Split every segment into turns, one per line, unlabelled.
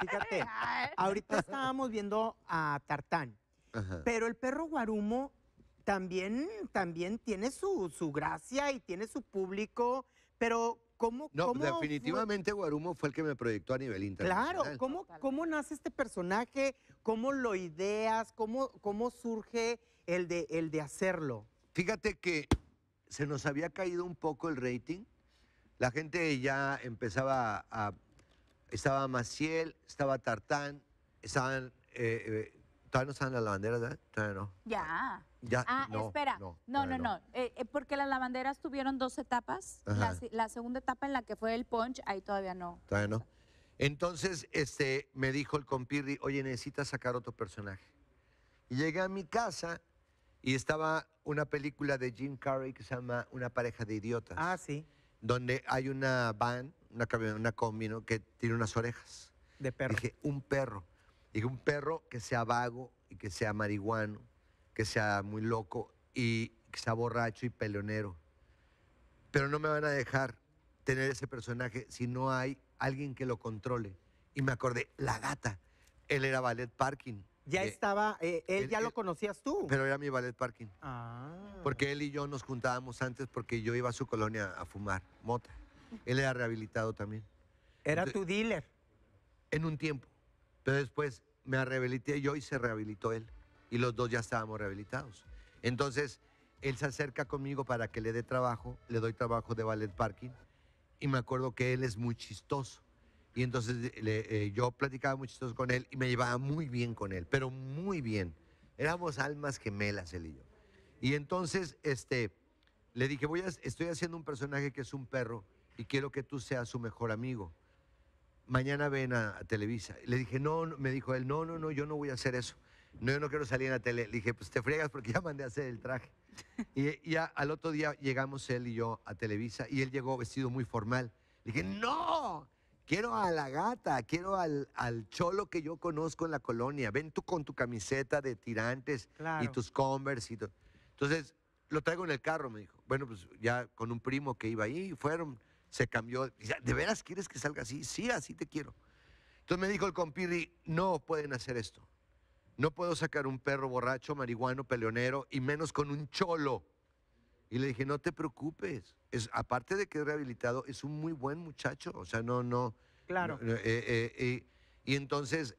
Fíjate, ahorita estábamos viendo a Tartán, pero el perro Guarumo también, también tiene su, su gracia y tiene su público, pero ¿cómo... No, definitivamente
Guarumo fue el que me proyectó a nivel internacional. Claro, ¿cómo, cómo nace este personaje? ¿Cómo lo ideas? ¿Cómo, cómo surge el de, el de hacerlo? Fíjate que se nos había caído un poco el rating. La gente ya empezaba a estaba Maciel, estaba Tartán, estaban... Eh, eh, ¿Todavía no estaban las lavanderas? ¿verdad? Todavía no.
Ya. ya ah, no, espera. No, no, no. Eh, porque las lavanderas tuvieron dos etapas. La, segunda etapa en la que fue el punch, ahí todavía no.
Todavía no. Entonces, este, me dijo el compirri, oye, necesitas sacar otro personaje. Y llegué a mi casa y estaba una película de Jim Carrey que se llama Una pareja de idiotas. Ah, sí. Donde hay una van, una, una combi, ¿no? Que tiene unas orejas. De perro. Dije, un perro. Dije, un perro que sea vago y que sea marihuano, que sea muy loco y que sea borracho y pelonero Pero no me van a dejar tener ese personaje si no hay alguien que lo controle. Y me acordé, la gata. Él era ballet parking. Ya eh, estaba, eh, él, ya lo conocías tú. Pero era mi ballet parking. Ah. Porque él y yo nos juntábamos antes porque yo iba a su colonia a fumar mota. Él era rehabilitado también. Era tu dealer. En un tiempo. Pero después me rehabilité yo y se rehabilitó él. Y los dos ya estábamos rehabilitados. Entonces, él se acerca conmigo para que le dé trabajo. Le doy trabajo de ballet parking. Y me acuerdo que él es muy chistoso. Y entonces eh, yo platicaba muy chistoso con él y me llevaba muy bien con él, pero muy bien. Éramos almas gemelas, él y yo. Y entonces este, le dije, voy a, estoy haciendo un personaje que es un perro y quiero que tú seas su mejor amigo. Mañana ven a, Televisa. Le dije, no, me dijo él, no, no, no, yo no voy a hacer eso. No, yo no quiero salir en la tele. Le dije, pues te friegas porque ya mandé a hacer el traje. Y, ya al otro día llegamos él y yo a Televisa y él llegó vestido muy formal. Le dije, no, quiero a la gata, quiero al, al cholo que yo conozco en la colonia. Ven tú con tu camiseta de tirantes y tus Converse. Y Entonces, lo traigo en el carro, me dijo. Bueno, pues ya con un primo que iba ahí, fueron se cambió. ¿De veras quieres que salga así? Sí, así te quiero. Entonces me dijo el compirri, no pueden hacer esto. No puedo sacar un perro borracho, marihuano, peleonero y menos con un cholo. Y le dije, no te preocupes. Es, aparte de que es rehabilitado, es un muy buen muchacho. O sea, no, no. Claro. Eh, eh, eh, y entonces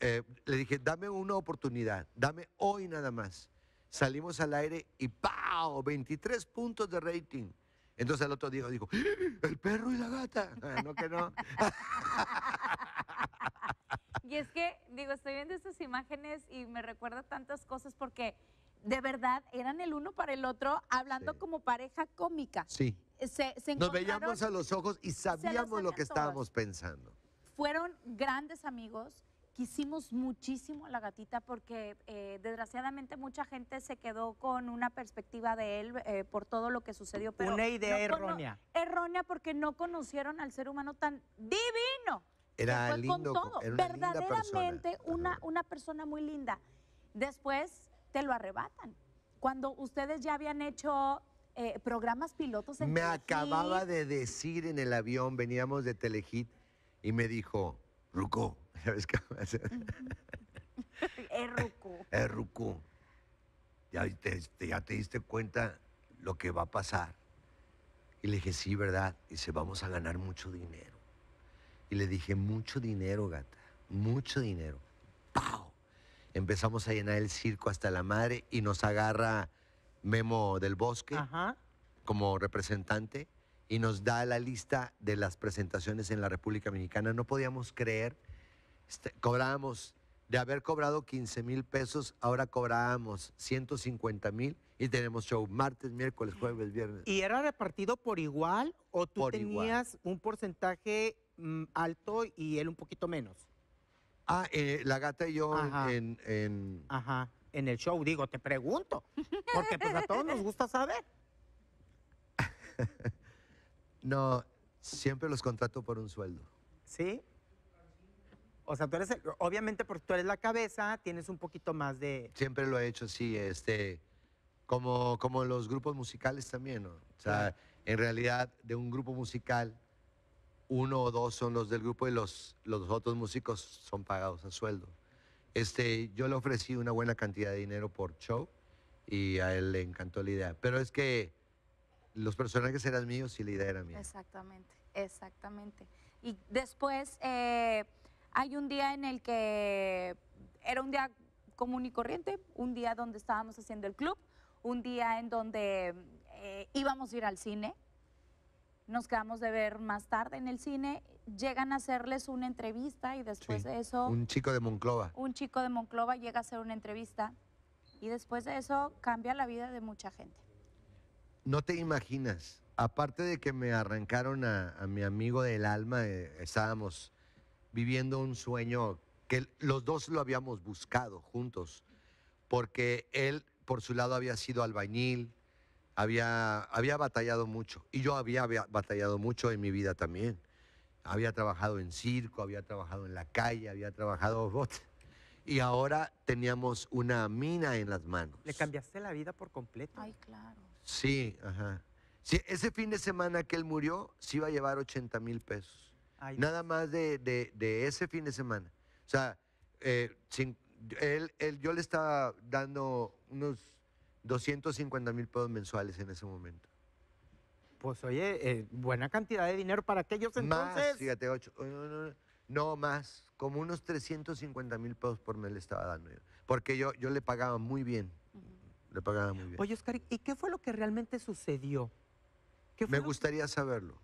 le dije, dame una oportunidad, dame hoy nada más. Salimos al aire y ¡pau! 23 puntos de rating. Entonces el otro día dijo, el perro y la gata. No, que no.
y es que, digo, estoy viendo estas imágenes y me recuerda tantas cosas porque de verdad eran el uno para el otro hablando como pareja cómica. Sí. Se, Nos veíamos a
los ojos y sabíamos lo que estábamos pensando.
Fueron grandes amigos quisimos muchísimo a la gatita porque eh, desgraciadamente mucha gente se quedó con una perspectiva de él eh, por todo lo que sucedió. una idea errónea. Errónea porque no conocieron al ser humano tan divino. Era fue lindo, con todo. una Verdaderamente Una, una persona muy linda. Después te lo arrebatan. Cuando ustedes ya habían hecho eh, programas pilotos en Me acababa
de decir en el avión, veníamos de Telehit, y me dijo, Ruco, es ves Ya te, este, ya te diste cuenta lo que va a pasar. Y le dije, sí, ¿verdad? Y se vamos a ganar mucho dinero. Y le dije, mucho dinero, gata, mucho dinero. ¡Pau! Empezamos a llenar el circo hasta la madre y nos agarra Memo del Bosque como representante y nos da la lista de las presentaciones en la República Dominicana. No podíamos creer este, cobrábamos, de haber cobrado 15 mil pesos, ahora cobrábamos 150 mil y tenemos show martes, miércoles, jueves, viernes. ¿Y era repartido por igual o tú tenías un porcentaje mm, alto y él un poquito menos? Ah, eh, la gata y yo en... Ajá en el show? Digo, te pregunto, porque pues a todos nos gusta saber. no, siempre los contrato por un sueldo. ¿Sí? O sea, tú eres, obviamente porque tú eres la cabeza, tienes un poquito más de... Siempre lo he hecho así, este, como, como los grupos musicales también, O sea, en realidad de un grupo musical, uno o dos son los del grupo y los, los otros músicos son pagados a sueldo. Este, yo le ofrecí una buena cantidad de dinero por show y a él le encantó la idea. Pero es que los personajes eran míos y la idea era mía.
Exactamente, exactamente. Y después... Eh, hay un día en el que era un día común y corriente, un día donde estábamos haciendo el club, un día en donde eh, íbamos a ir al cine, nos quedamos de ver más tarde en el cine, llegan a hacerles una entrevista y después de eso... Un
chico de Monclova.
Un chico de Monclova llega a hacer una entrevista y después de eso cambia la vida de mucha gente.
No te imaginas, aparte de que me arrancaron a, mi amigo del alma, eh, estábamos viviendo un sueño que los dos lo habíamos buscado juntos, porque él por su lado había sido albañil, había, había batallado mucho, y yo había, batallado mucho en mi vida también. Había trabajado en circo, había trabajado en la calle, había trabajado... Y ahora teníamos una mina en las manos.
Le cambiaste la vida por completo. Ay, claro.
Sí, ajá. ese fin de semana que él murió, se iba a llevar 80 mil pesos nada más de, ese fin de semana. O sea, eh, él, él, yo le estaba dando unos 250 mil pesos mensuales en ese momento. Pues oye, eh, buena cantidad de dinero para aquellos entonces. Más, fíjate, ocho, no, más, como unos 350 mil pesos por mes le estaba dando yo. Porque yo, yo le pagaba muy bien. Le pagaba muy bien. Oye, Oscar, ¿y qué fue lo que realmente sucedió? Me gustaría saberlo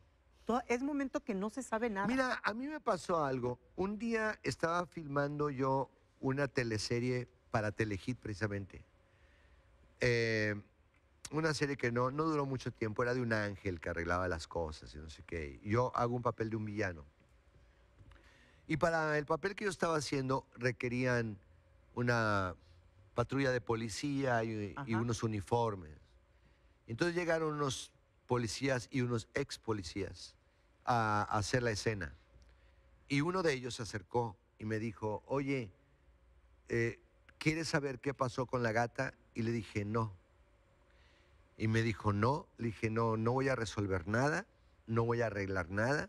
es momento que no se sabe nada. Mira, a mí me pasó algo. Un día estaba filmando yo una teleserie para Telehit precisamente. Eh, una serie que no, no duró mucho tiempo, era de un ángel que arreglaba las cosas y no sé qué. Yo hago un papel de un villano. Y para el papel que yo estaba haciendo requerían una patrulla de policía y unos uniformes. Entonces llegaron unos policías y unos ex policías a, hacer la escena. Y uno de ellos se acercó y me dijo, oye, eh, ¿quieres saber qué pasó con la gata? Y le dije, no. Y me dijo, no. Le dije, no, no voy a resolver nada, no voy a arreglar nada.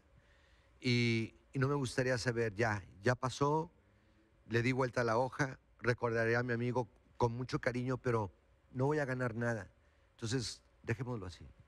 y no me gustaría saber, ya, ya pasó, le di vuelta a la hoja, recordaré a mi amigo con mucho cariño, pero no voy a ganar nada. Entonces, dejémoslo así.